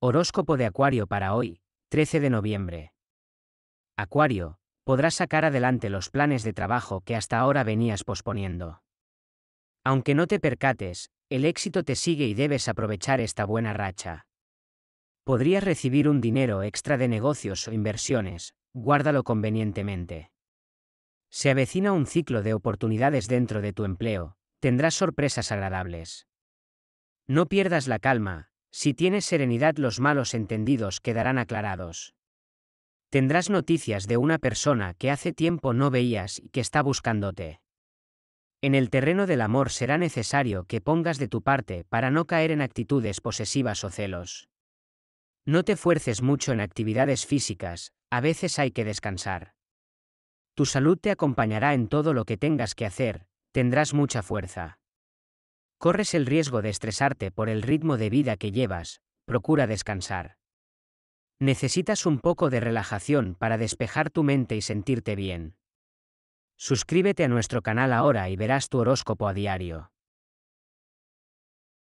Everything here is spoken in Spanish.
Horóscopo de Acuario para hoy, 13 de noviembre. Acuario, podrás sacar adelante los planes de trabajo que hasta ahora venías posponiendo. Aunque no te percates, el éxito te sigue y debes aprovechar esta buena racha. Podrías recibir un dinero extra de negocios o inversiones, guárdalo convenientemente. Se avecina un ciclo de oportunidades dentro de tu empleo, tendrás sorpresas agradables. No pierdas la calma, si tienes serenidad los malos entendidos quedarán aclarados. Tendrás noticias de una persona que hace tiempo no veías y que está buscándote. En el terreno del amor será necesario que pongas de tu parte para no caer en actitudes posesivas o celos. No te fuerces mucho en actividades físicas, a veces hay que descansar. Tu salud te acompañará en todo lo que tengas que hacer, tendrás mucha fuerza corres el riesgo de estresarte por el ritmo de vida que llevas, procura descansar. Necesitas un poco de relajación para despejar tu mente y sentirte bien. Suscríbete a nuestro canal ahora y verás tu horóscopo a diario.